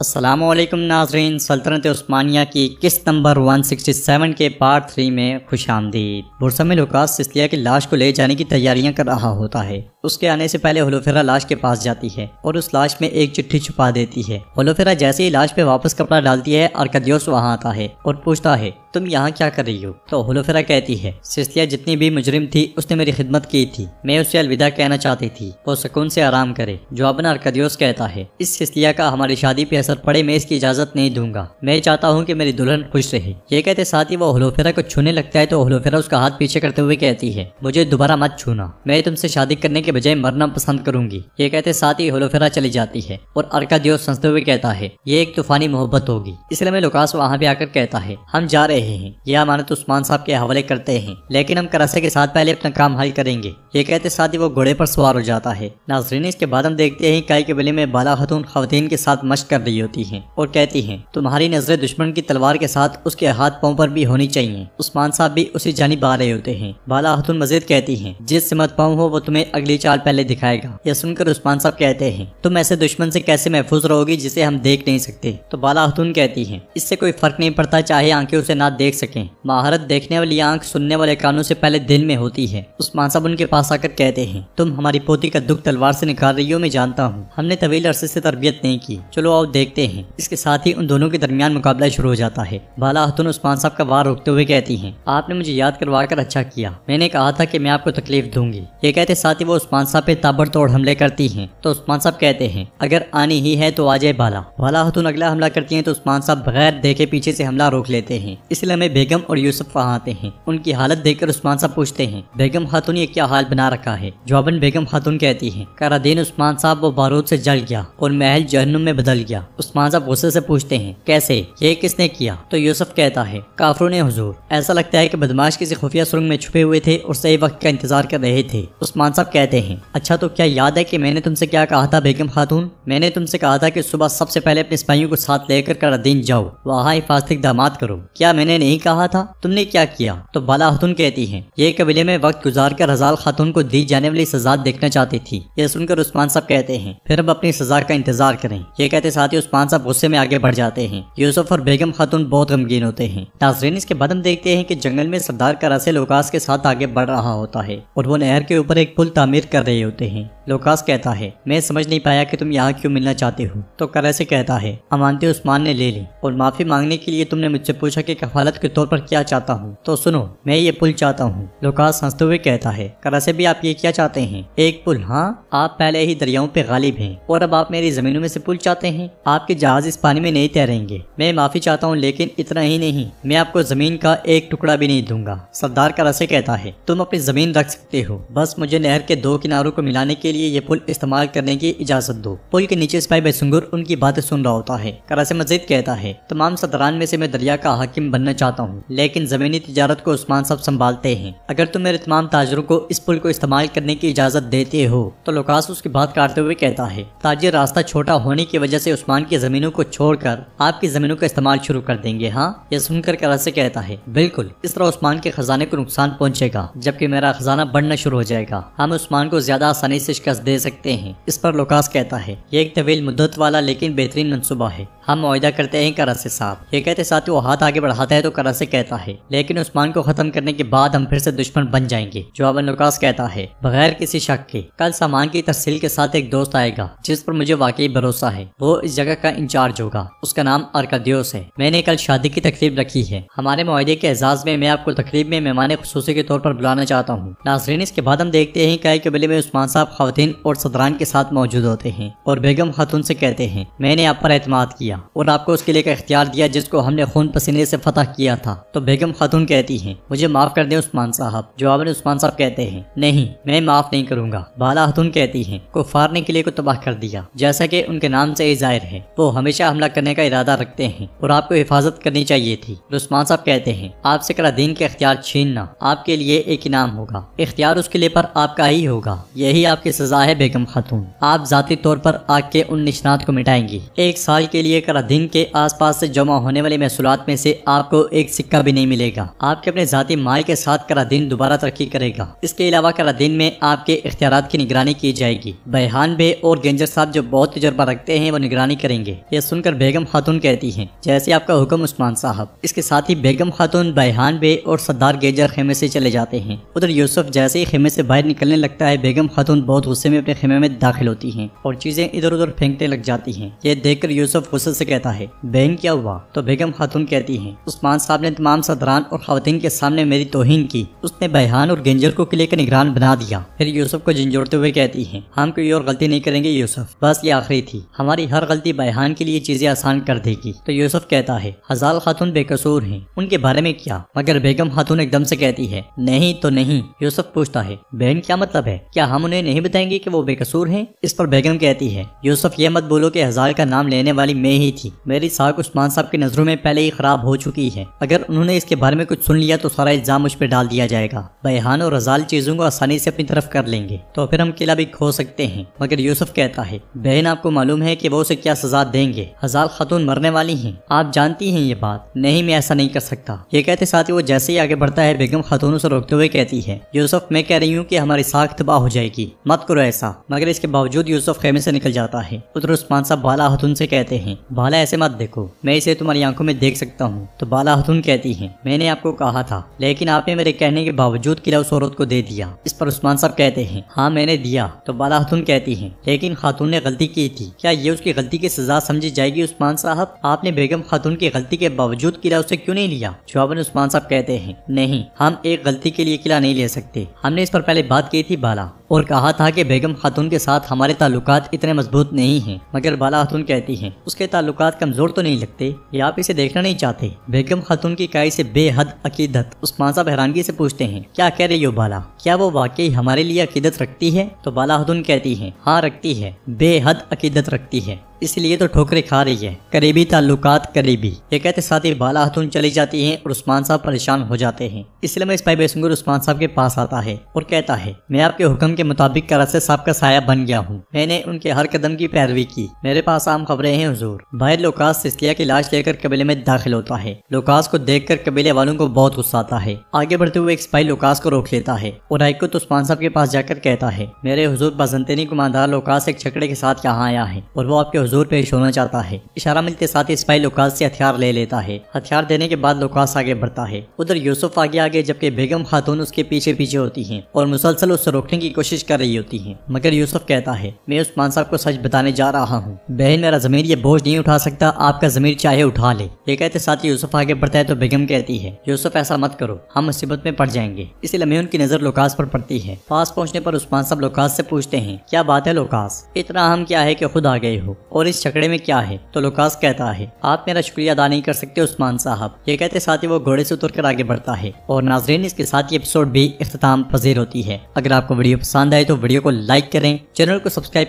असलम नाजरीन सल्तनत उस्मानिया की किस्त नंबर 167 के पार्ट थ्री में खुश आमदीद में लुकास सिसलिया की लाश को ले जाने की तैयारियां कर रहा होता है उसके आने से पहले होलोफेरा लाश के पास जाती है और उस लाश में एक चिट्ठी छुपा देती है होलोफेरा जैसे ही लाश पे वापस कपड़ा डालती है आर्कदियोस वहाँ आता है और पूछता है तुम यहाँ क्या कर रही हो तो होलोफेरा कहती है सिस्तिया जितनी भी मुजरिम थी उसने मेरी खिदमत की थी मैं उससे अलविदा कहना चाहती थी वो सुकून से आराम करे जो अपना अरकदियोस कहता है इस सिस्तिया का हमारी शादी पे असर पड़े मैं इसकी इजाजत नहीं दूंगा मैं चाहता हूँ की मेरी दुल्हन खुश रहे ये कहते साथ ही वो होलोफेरा को छूने लगता है तो होलोफेरा उसका हाथ पीछे करते हुए कहती है मुझे दोबारा मत छूना मैं तुमसे शादी करने के बजाय मरना पसंद करूंगी ये कहते साथ ही होलोफेरा चली जाती है और दियो हंसते हुए कहता है ये एक तूफानी मोहब्बत होगी इसलिए मैं लुकास वहाँ पे आकर कहता है हम जा रहे हैं यह अमानत तो उस्मान साहब के हवाले करते हैं लेकिन हम करासे के साथ पहले अपना काम हल करेंगे ये कहते साथ ही वो घोड़े पर सवार हो जाता है नाजरीन इसके बाद हम देखते हैं काई के बले में बाला खतून खातन के साथ मश्क कर रही होती है और कहती है तुम्हारी नजरें दुश्मन की तलवार के साथ उसके हाथ पाँव पर भी होनी चाहिए उस्मान साहब भी उसी जानी बा रहे होते हैं बाला खतून मजीद कहती है जिस मत पाऊँ हो वो तुम्हें अगली चाल पहले दिखाएगा यह सुनकर उस्मान साहब कहते हैं तुम ऐसे दुश्मन से कैसे महफूज रहोगी जिसे हम देख नहीं सकते तो बाला खतून कहती है इससे कोई फर्क नहीं पड़ता चाहे आंखें उसे ना देख सके महारत देखने वाली आंख सुनने वाले कानों से पहले दिल में होती है उस्मान साहब उनके पास आकर कहते हैं तुम हमारी पोती का दुख तलवार से निकाल रही हो मैं जानता हूँ हमने तवील अरसे से तरबियत नहीं की चलो आओ देखते हैं इसके साथ ही उन दोनों के दरमियान मुकाबला शुरू हो जाता है बाला खतून उस्मान साहब का वार रोकते हुए कहती है आपने मुझे याद करवा कर अच्छा किया मैंने कहा था की मैं आपको तकलीफ दूंगी ये कहते साथ ही वो उस्मान साहब पे ताबड़तोड़ हमले करती हैं तो उस्मान साहब कहते हैं अगर आनी ही है तो आ जाए बाला बाला हतुन अगला हमला करती हैं तो उस्मान साहब बगैर देखे पीछे से हमला रोक लेते हैं इसलिए हमें बेगम और यूसुफ वहाँ आते हैं उनकी हालत देखकर उस्मान साहब पूछते हैं बेगम खातून ये क्या हाल बना रखा है जवाबन बेगम खातून कहती है करादीन उस्मान साहब वो बारूद से जल गया और महल जहनुम में बदल गया उस्मान साहब गुस्से से पूछते हैं कैसे ये किसने किया तो यूसुफ कहता है काफरों ने हजूर ऐसा लगता है की बदमाश किसी खुफिया सुरंग में छुपे हुए थे और सही वक्त का इंतजार कर रहे थे उस्मान साहब कहते कहते हैं अच्छा तो क्या याद है कि मैंने तुमसे क्या कहा था बेगम खातून मैंने तुमसे कहा था कि सुबह सबसे पहले अपने सिपाहियों को साथ लेकर करादीन जाओ वहाँ हिफाजत इकदाम करो क्या मैंने नहीं कहा था तुमने क्या किया तो बाला खातून कहती है ये कबीले में वक्त गुजार कर रजाल खातून को दी जाने वाली सजा देखना चाहती थी ये सुनकर उस्मान साहब कहते हैं फिर हम अपनी सजा का इंतजार करें ये कहते साथ ही उस्मान साहब गुस्से में आगे बढ़ जाते हैं यूसुफ और बेगम खातून बहुत गमगीन होते हैं नाजरीन इसके बाद हम देखते हैं कि जंगल में सरदार का रसे उकास के साथ आगे बढ़ रहा होता है और वो नहर के ऊपर एक पुल तामीर कर रहे होते हैं लोकास कहता है मैं समझ नहीं पाया कि तुम यहाँ क्यों मिलना चाहते हो तो कर ऐसे कहता है अमानते उस्मान ने ले ली और माफी मांगने के लिए तुमने मुझसे पूछा कि कफालत के तौर पर क्या चाहता हूँ तो सुनो मैं ये पुल चाहता हूँ लोकास हंसते हुए कहता है करासे भी आप ये क्या चाहते हैं एक पुल हाँ आप पहले ही दरियाओं पे गालिब हैं और अब आप मेरी जमीनों में से पुल चाहते हैं आपके जहाज इस पानी में नहीं तैरेंगे मैं माफी चाहता हूँ लेकिन इतना ही नहीं मैं आपको जमीन का एक टुकड़ा भी नहीं दूंगा सरदार करासे कहता है तुम अपनी जमीन रख सकते हो बस मुझे नहर के दो किनारों को मिलाने के लिए ये पुल इस्तेमाल करने की इजाजत दो पुल के नीचे सिपाही बैसुंगुर उनकी बातें सुन रहा होता है करासे मस्जिद कहता है तमाम सदरान में से मैं दरिया का हाकिम बनना चाहता हूँ लेकिन जमीनी तजारत को उस्मान सब संभालते हैं अगर तुम मेरे तमाम ताजरों को इस पुल को इस्तेमाल करने की इजाजत देते हो तो लोकास उसकी बात काटते हुए कहता है ताजिर रास्ता छोटा होने की वजह से उस्मान की जमीनों को छोड़कर आपकी जमीनों का इस्तेमाल शुरू कर देंगे हाँ यह सुनकर करासे कहता है बिल्कुल इस तरह उस्मान के खजाने को नुकसान पहुँचेगा जबकि मेरा खजाना बढ़ना शुरू हो जाएगा हम उस्मान को ज्यादा आसानी से पेशकश दे सकते हैं इस पर लोकास कहता है ये एक तवील मुद्दत वाला लेकिन बेहतरीन मनसूबा है हम माहिदा करते हैं से साहब ये कहते साथ वो हाथ आगे बढ़ाता है तो से कहता है लेकिन उस्मान को खत्म करने के बाद हम फिर से दुश्मन बन जाएंगे जवाबन लोकास कहता है बगैर किसी शक के कल सामान की तफसील के साथ एक दोस्त आएगा जिस पर मुझे वाकई भरोसा है वो इस जगह का इंचार्ज होगा उसका नाम अरकदियोस है मैंने कल शादी की तकरीब रखी है हमारे माहदे के एजाज में मैं आपको तकरीब में मेहमान खसूसी के तौर पर बुलाना चाहता हूँ नाजरीन इसके बाद हम देखते हैं कई कबीले में उस्मान साहब खातन खातिन और सदरान के साथ मौजूद होते हैं और बेगम खातून से कहते हैं मैंने आप पर एतमाद किया और आपको उसके लिए एक अख्तियार दिया जिसको हमने खून पसीने से फतह किया था तो बेगम खातून कहती है मुझे माफ कर दे उस्मान साहब जवाब में उस्मान साहब कहते हैं नहीं मैं माफ नहीं करूंगा बाला खातून कहती है को फारने के लिए को तबाह कर दिया जैसा की उनके नाम से ही जाहिर है वो हमेशा हमला करने का इरादा रखते हैं और आपको हिफाजत करनी चाहिए थी तो उस्मान साहब कहते हैं आपसे करा दीन के अख्तियार छीनना आपके लिए एक इनाम होगा इख्तियार उसके लिए पर आपका ही होगा यही आपकी सजा सजा है बेगम खातून आप जाती तौर पर आग के उन निशानात को मिटाएंगी एक साल के लिए कराधीन के आसपास से जमा होने वाले महसूलत में से आपको एक सिक्का भी नहीं मिलेगा आपके अपने जाती माल के साथ कराधीन दोबारा तरक्की करेगा इसके अलावा कराधीन में आपके इख्तियार की निगरानी की जाएगी बहान बे और गेंजर साहब जो बहुत तजर्बा रखते हैं वो निगरानी करेंगे ये सुनकर बेगम खातून कहती है जैसे आपका हुक्म उस्मान साहब इसके साथ ही बेगम खातून बहान बे और सरदार गेंजर खेमे ऐसी चले जाते हैं उधर यूसुफ जैसे ही खेमे ऐसी बाहर निकलने लगता है बेगम खातून बहुत गुस्से में अपने खेमे में दाखिल होती हैं और चीजें इधर उधर फेंकने लग जाती हैं ये देखकर यूसुफ गुस्से से कहता है बहन क्या हुआ तो बेगम खातून कहती है उस्मान साहब ने तमाम सदरान और खातन के सामने मेरी तोहिन की उसने बहान और गेंजर को किले का निगरान बना दिया फिर यूसुफ को झंझोड़ते हुए कहती है हम कोई और गलती नहीं करेंगे यूसुफ बस ये आखिरी थी हमारी हर गलती बहान के लिए चीजें आसान कर देगी तो यूसुफ कहता है हजाल खातून बेकसूर है उनके बारे में क्या मगर बेगम खातून एकदम से कहती है नहीं तो नहीं यूसुफ पूछता है बहन क्या मतलब है क्या हम उन्हें नहीं बता बताएंगे कि वो बेकसूर हैं इस पर बेगम कहती है यूसुफ ये मत बोलो कि हजार का नाम लेने वाली मैं ही थी मेरी साख उस्मान साहब की नजरों में पहले ही खराब हो चुकी है अगर उन्होंने इसके बारे में कुछ सुन लिया तो सारा इल्जाम मुझ पर डाल दिया जाएगा बेहान और रजाल चीजों को आसानी से अपनी तरफ कर लेंगे तो फिर हम किला भी खो सकते हैं मगर यूसुफ कहता है बहन आपको मालूम है की वो उसे क्या सजा देंगे हजार खातून मरने वाली है आप जानती है ये बात नहीं मैं ऐसा नहीं कर सकता ये कहते साथ ही वो जैसे ही आगे बढ़ता है बेगम खातून से रोकते हुए कहती है यूसुफ मैं कह रही हूँ की हमारी साख तबाह हो जाएगी मत करो ऐसा मगर इसके बावजूद यूसुफ खेमे से निकल जाता है उधर उस्मान साहब बाला हतुन से कहते हैं बाला ऐसे मत देखो मैं इसे तुम्हारी आंखों में देख सकता हूँ तो बाला हतुन कहती है मैंने आपको कहा था लेकिन आपने मेरे कहने के बावजूद किला उस औरत को दे दिया इस पर उस्मान साहब कहते हैं हाँ मैंने दिया तो बाला हतुन कहती है लेकिन खातून ने गलती की थी क्या ये उसकी गलती की सजा समझी जाएगी उस्मान साहब आपने बेगम खातून की गलती के बावजूद किला उसे क्यों नहीं लिया जवाबन उस्मान साहब कहते हैं नहीं हम एक गलती के लिए किला नहीं ले सकते हमने इस पर पहले बात की थी बाला और कहा था कि बेगम खातून के साथ हमारे ताल्लुक इतने मजबूत नहीं हैं मगर बाला खातून कहती हैं उसके ताल्लुक कमज़ोर तो नहीं लगते या आप इसे देखना नहीं चाहते बेगम खातून की काई से बेहद अकीदत उस्मान साहब हैरानगी से पूछते हैं क्या कह रही हो बाला क्या वो वाकई हमारे लिए अकीदत रखती है तो बाला खातून कहती है हाँ रखती है बेहद अकीदत रखती है इसलिए तो ठोकरे खा रही है करीबी ताल्लुकात करीबी ये कहते साथ ही बाला खातून चली जाती हैं और उस्मान साहब परेशान हो जाते हैं इसलिए मैं स्पाई बेसुंगर उस्मान साहब के पास आता है और कहता है मैं आपके हुक्म के मुताबिक कराचे साहब का साया बन गया हूँ मैंने उनके हर कदम की पैरवी की मेरे पास आम खबरें हैं हजूर भाई लोकास सिसलिया की लाश लेकर कबीले में दाखिल होता है लोकास को देख कर कबीले वालों को बहुत गुस्सा आता है आगे बढ़ते हुए एक स्पाई लोकास को रोक लेता है और हाइकुत उस्मान साहब के पास जाकर कहता है मेरे हजूर बसंतनी कुमानदार लोकास एक छकड़े के साथ यहाँ आया है और वो आपके पर जोर पेश होना चाहता है इशारा मिलते साथ ही स्पाई लुकास से हथियार ले लेता है हथियार देने के बाद लुकास आगे बढ़ता है उधर यूसुफ आगे आगे जबकि बेगम खातून उसके पीछे पीछे होती है और मुसलसल उससे रोकने की कोशिश कर रही होती है मगर यूसुफ कहता है मैं उस्मान साहब को सच बताने जा रहा हूँ बहन मेरा जमीर ये बोझ नहीं उठा सकता आपका जमीर चाहे उठा ले ये कहते साथ ही यूसुफ आगे बढ़ता है तो बेगम कहती है यूसुफ ऐसा मत करो हम मुसीबत में पड़ जाएंगे इसी लम्हे उनकी नजर लुकास पर पड़ती है पास पहुँचने पर उस्मान साहब लोकास से पूछते हैं क्या बात है लोकास इतना अहम क्या है की खुद आ गए हो और इस झगड़े में क्या है तो लुकास कहता है आप मेरा शुक्रिया अदा नहीं कर सकते उस्मान साहब ये कहते साथ ही वो घोड़े से उतर कर आगे बढ़ता है और नाजरीन इसके साथ ये एपिसोड भी अख्ताम पजीर होती है अगर आपको वीडियो पसंद आए तो वीडियो को लाइक करें चैनल को सब्सक्राइब